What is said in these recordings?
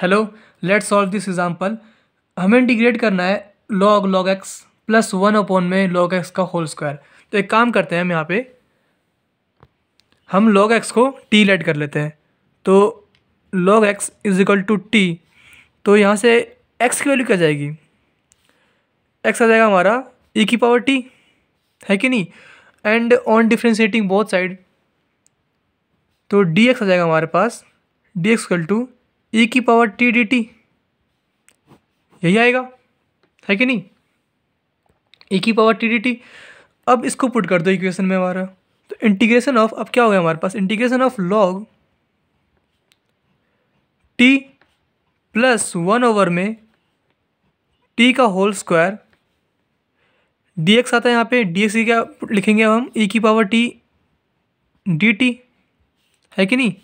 hello let solve this example हमें integrate करना है log log x plus one upon में लॉग एक्स का होल स्क्वायर तो एक काम करते हैं हम यहाँ पे हम लॉग एक्स को टी लेट कर लेते हैं तो log x is equal to t तो यहाँ से एक्स की वैल्यू क्या जाएगी एक्स आ जाएगा हमारा ई e की पावर टी है कि नहीं and on differentiating both side तो डी एक्स आ जाएगा हमारे पास d equal to e e की पावर टी डी टी यही आएगा है कि नहीं ई e की पावर टी डी टी अब इसको पुट कर दो इक्वेशन में हमारा तो इंटीग्रेशन ऑफ अब क्या हो गया हमारे पास integration of log t plus one over में टी का होल स्क्वायर डी एक्स आता है यहाँ पे डी एक्स क्या लिखेंगे हम ई e की पावर टी डी टी है कि नहीं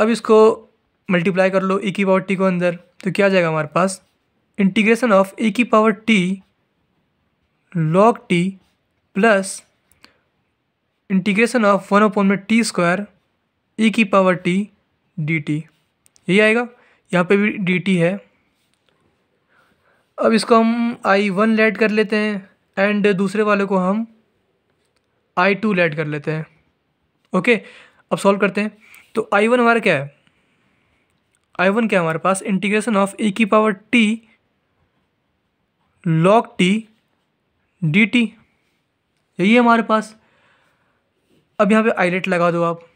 अब इसको मल्टीप्लाई कर लो ए की पावर टी को अंदर तो क्या आ जाएगा हमारे पास इंटीग्रेशन ऑफ ए की power t log t plus integration of one upon में टी स्क्वायर ए की पावर टी डी टी यही आएगा यहाँ पे भी डी टी है अब इसको हम आई वन लेट कर लेते हैं एंड दूसरे वाले को हम आई टू लेट कर लेते हैं ओके अब सॉल्व करते हैं तो आई वन हमारा क्या है आई वन क्या हमारे पास इंटीग्रेशन ऑफ ए की power t log t d t यही है हमारे पास अब यहाँ पे आईलेट लगा दो आप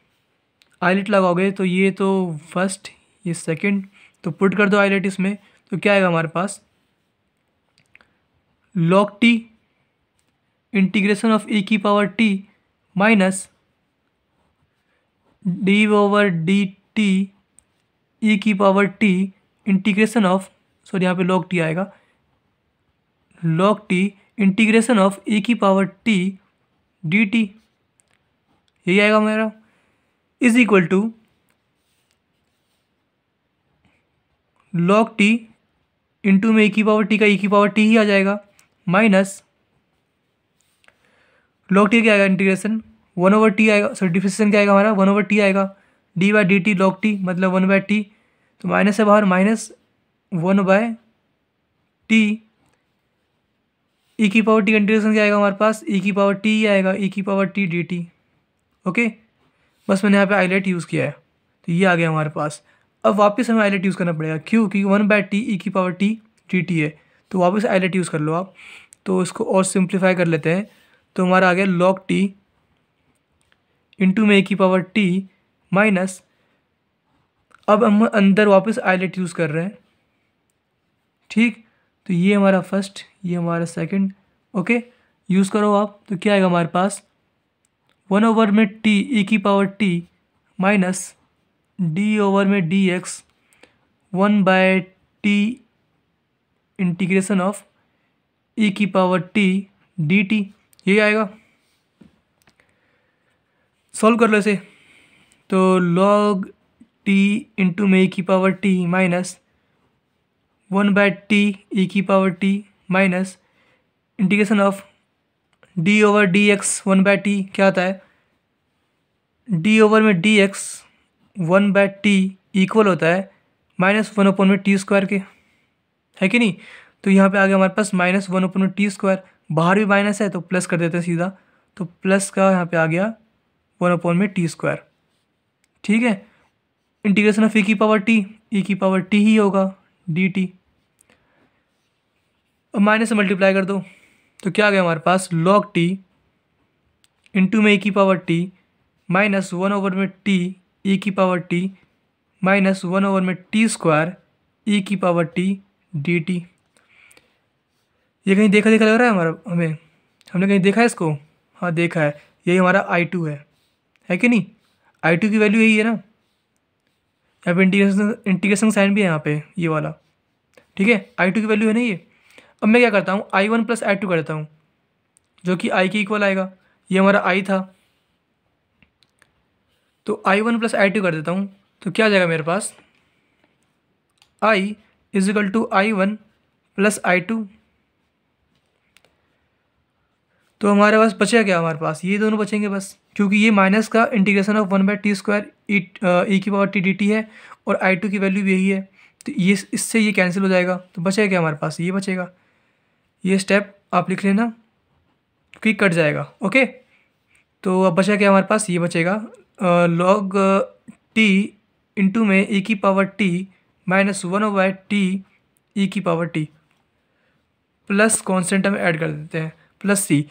आईलेट लगाओगे तो ये तो फर्स्ट ये सेकंड तो पुट कर दो आईलेट इसमें तो क्या आएगा हमारे पास log t integration of e की power T minus d over d t e e की power t integration of sorry यहाँ पे लॉग टी आएगा log t integration of e की पावर टी डी टी यही आएगा मेरा is equal to log t into में e e की पावर टी का ई e की पावर टी ही आ जाएगा माइनस लॉग टी क्या आएगा इंटीग्रेशन वन ओवर टी आएगा सॉरी डिफिशन क्या आएगा हमारा वन ओवर टी आएगा d by d t log t मतलब वन बाय टी तो माइनस से बाहर minus one by T e e की पावर टी इंटीग्रेशन क्या आएगा हमारे पास ई e की पावर टी आएगा ई e की power t d t okay बस मैंने यहाँ पे आईलेट यूज़ किया है तो ये आ गया हमारे पास अब वापस हमें आईलेट यूज़ करना पड़ेगा क्यों क्योंकि वन बाय टी ई की पावर टी डी टी है तो वापस आईलेट यूज़ कर लो आप तो इसको और सिंप्लीफाई कर लेते हैं तो हमारा आ गया लॉक टी इंटू में ई की पावर टी माइनस अब हम अंदर वापस आईलेट यूज़ कर रहे हैं ठीक तो ये हमारा फर्स्ट ये हमारा सेकंड ओके यूज़ करो आप तो क्या आएगा हमारे पास वन ओवर में टी ई e की power T minus d over में D x one by t integration of e की पावर टी डी टी ये आएगा सॉल्व कर लो इसे तो log t इंटू में ए e की power T minus one by T E की power T minus integration of D over D x one by T क्या आता है डी ओवर में D x one by T equal होता है minus one open में T square के है कि नहीं तो यहाँ पे आ गया हमारे पास माइनस वन ओपन में टी स्क्वायर बाहर भी माइनस है तो प्लस कर देते हैं सीधा तो प्लस का यहाँ पे आ गया वन ओपन में टी स्क्वायर ठीक है इंटीग्रेशन ऑफ ई की पावर टी ई की पावर टी ही होगा डी टी और माइनस से मल्टीप्लाई कर दो तो क्या आ गया हमारे पास लॉग टी इंटू में ई की power T minus one over में टी ई की power T minus one over में टी स्क्वायर ई की पावर टी डी टी ये कहीं देखा देखा लग रहा है हमारा हमें हमने कहीं देखा है इसको हाँ देखा है यही हमारा आई टू है है कि नहीं आई टू की वैल्यू यही है ना यहाँ पे इंटीग्रेशन इंटीग्रेशन साइन भी है यहाँ पे ये वाला ठीक है आई टू की वैल्यू है ना ये अब मैं क्या करता हूँ I one plus I two कर देता हूँ जो कि आई के इक्वल आएगा ये हमारा आई था तो I one plus I two कर देता हूँ तो क्या आ जाएगा मेरे पास I equal to I one plus I two तो हमारे पास बचेगा क्या हमारे पास ये दोनों बचेंगे बस क्योंकि ये माइनस का integration of one by t square e की पावर टी डी टी है और आई टू की वैल्यू भी यही है तो ये इससे ये कैंसिल हो जाएगा तो बचेगा क्या हमारे पास ये बचेगा ये स्टेप आप लिख लेना क्योंकि कट जाएगा ओके तो अब बचा क्या हमारे पास ये बचेगा लॉग टी इंटू में ई e की power T minus one by T E की पावर टी प्लस कॉन्सेंट हम ऐड कर देते हैं प्लस सी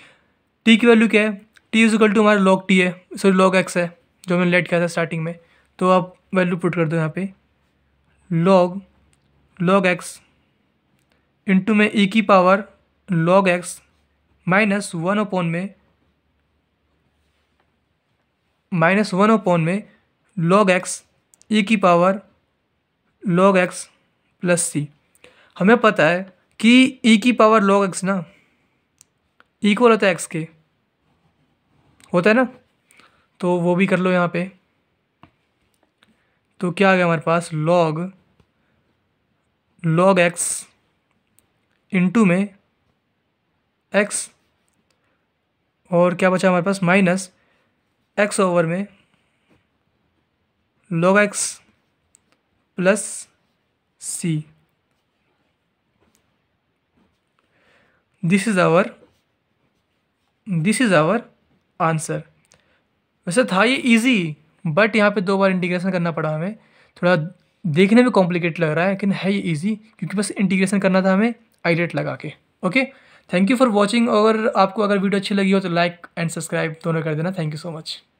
टी की वैल्यू क्या है टी इज इक्वल टू हमारा लॉग टी है सॉरी लॉग एक्स है जो मैंने लेट किया था स्टार्टिंग में तो आप वैल्यू पुट कर दो यहाँ पे लॉग लॉग एक्स इंटू में ई e की power log x minus one upon में माइनस वन ओपोन में लॉग एक्स ई की power log x plus C हमें पता है कि ई e की पावर लॉग एक्स ना इक्वल होता है एक्स के होता है ना तो वो भी कर लो यहाँ पे तो क्या आ गया हमारे पास लॉग लॉग एक्स इंटू में एक्स और क्या बचा हमारे पास माइनस एक्स ओवर में log x plus C this is our this is our answer वैसे था ये इजी बट यहाँ पे दो बार इंटीग्रेशन करना पड़ा हमें थोड़ा देखने में कॉम्प्लिकेट लग रहा है लेकिन है ये इजी क्योंकि बस इंटीग्रेशन करना था हमें आई लगा के okay thank you for watching और आपको अगर वीडियो अच्छी लगी हो तो लाइक एंड सब्सक्राइब दोनों कर देना थैंक यू सो मच